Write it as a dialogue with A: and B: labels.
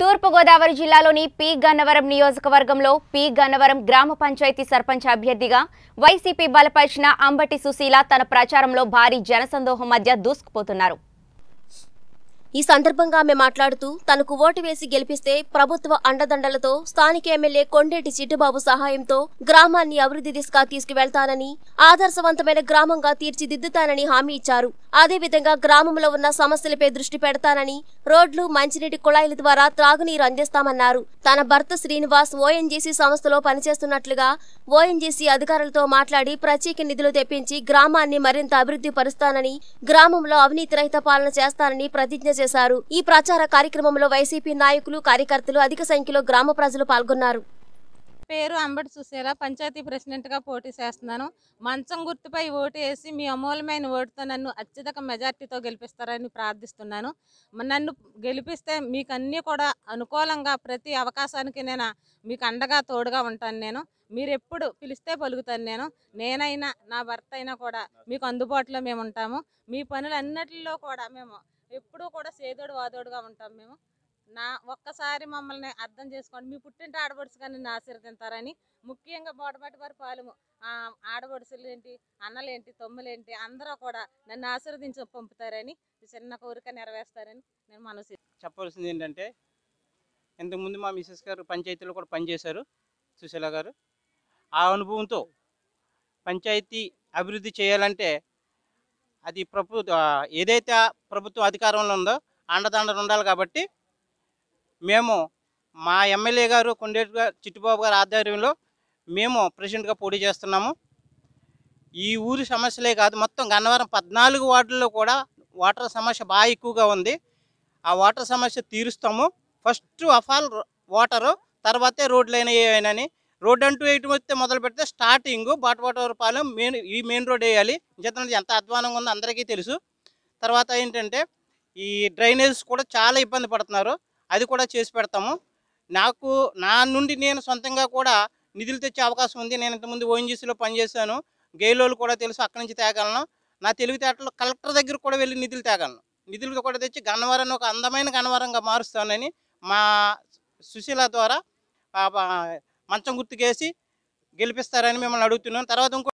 A: తూర్పుగోదావరి జిల్లాలోని పి గన్నవరం నియోజకవర్గంలో పి గన్నవరం గ్రామ పంచాయతీ సర్పంచ్ అభ్యర్థిగా వైసీపీ బలపరిచిన అంబటి సుశీల తన ప్రచారంలో భారీ జనసందోహం మధ్య దూసుకుపోతున్నారు ఈ సందర్భంగా ఆమె మాట్లాడుతూ తనకు ఓటు వేసి గెలిపిస్తే ప్రభుత్వ అండదండలతో స్థానిక ఎమ్మెల్యే కొండేటి చిట్టుబాబు సహాయంతో గ్రామాన్ని అభివృద్ధి దిశగా తీసుకువెళ్తానని ఆదర్శవంతమైన గ్రామంగా తీర్చిదిద్దుతానని హామీ ఇచ్చారు అదేవిధంగా గ్రామంలో ఉన్న సమస్యలపై దృష్టి పెడతానని రోడ్లు మంచినీటి కుళాయిల ద్వారా త్రాగునీరు అందిస్తామన్నారు తన భర్త శ్రీనివాస్ ఓఎన్జీసీ సంస్థలో పనిచేస్తున్నట్లుగా ఓఎన్జీసీ అధికారులతో మాట్లాడి ప్రత్యేక నిధులు తెప్పించి గ్రామాన్ని మరింత అభివృద్ధి పరుస్తానని గ్రామంలో అవినీతి రహిత పాలన చేస్తానని ప్రతిజ్ఞ చేశారు ఈ ప్రచార కార్యక్రమంలో వైసీపీ నాయకులు కార్యకర్తలు అధిక సంఖ్యలో గ్రామ ప్రజలు పాల్గొన్నారు
B: పేరు అంబటి సుశీల పంచాయతీ ప్రెసిడెంట్గా పోటీ చేస్తున్నాను మంచం గుర్తుపై ఓటు వేసి మీ అమూల్యమైన ఓటుతో నన్ను అత్యధిక మెజార్టీతో గెలిపిస్తారని ప్రార్థిస్తున్నాను నన్ను గెలిపిస్తే మీకు అన్నీ కూడా అనుకూలంగా ప్రతి అవకాశానికి నేను మీకు అండగా తోడుగా ఉంటాను నేను మీరు ఎప్పుడు పిలిస్తే పలుకుతాను నేను నేనైనా నా భర్త అయినా కూడా మీకు అందుబాటులో మేము ఉంటాము మీ పనులు అన్నిటిలో కూడా మేము ఎప్పుడూ కూడా సేదోడు వాదోడుగా ఉంటాం మేము నా ఒక్కసారి మమ్మల్ని అర్థం చేసుకోండి మీ పుట్టింటి ఆడబడుసు కానీ ఆశీర్వదింతారని ముఖ్యంగా బోడబాటి వారి పాలెము ఏంటి అన్నలేంటి తమ్ములేంటి అందరూ కూడా నన్ను ఆశీర్వదించి పంపుతారని చిన్న కోరిక నెరవేస్తారని నేను మనసు
C: చెప్పవలసింది ఏంటంటే ఇంతకుముందు మా మిసెస్ గారు పంచాయతీలో కూడా పనిచేశారు సుశీల గారు ఆ అనుభవంతో పంచాయతీ అభివృద్ధి చేయాలంటే అది ప్రభుత్వ ఏదైతే ప్రభుత్వ అధికారంలో ఉందో అండదండలు ఉండాలి కాబట్టి మేము మా ఎమ్మెల్యే గారు కొండేటి గారు చిట్టిబాబు గారు ఆధ్వర్యంలో మేము ప్రెసిడెంట్గా పోటీ చేస్తున్నాము ఈ ఊరి సమస్యలే కాదు మొత్తం గన్నవరం పద్నాలుగు వార్డుల్లో కూడా వాటర్ సమస్య బాగా ఎక్కువగా ఉంది ఆ వాటర్ సమస్య తీరుస్తాము ఫస్ట్ ఆఫ్ ఆల్ వాటరు తర్వాతే రోడ్లు అని రోడ్ అంటూ వేయటం వస్తే మొదలు పెడితే స్టార్టింగ్ వాటర్ పాలెం మెయిన్ ఈ మెయిన్ రోడ్ వేయాలి జతన ఎంత అధ్వానంగా ఉందో అందరికీ తెలుసు తర్వాత ఏంటంటే ఈ డ్రైనేజ్ కూడా చాలా ఇబ్బంది పడుతున్నారు అది కూడా చేసి పెడతాము నాకు నా నుండి నేను సొంతంగా కూడా నిధులు తెచ్చే అవకాశం ఉంది నేను ఇంతకుముందు ఓఎన్జీసీలో పనిచేశాను గేలోలు కూడా తెలుసు అక్కడి నుంచి తేగలను నా తెలివితేటలు కలెక్టర్ దగ్గర కూడా వెళ్ళి నిధులు తేగలను నిధులు కూడా తెచ్చి గన్నవరాన్ని ఒక అందమైన గన్నవరంగా మారుస్తానని మా సుశీల ద్వారా మంచం గుర్తుకేసి గెలిపిస్తారని మిమ్మల్ని అడుగుతున్నాను తర్వాత ఇంకో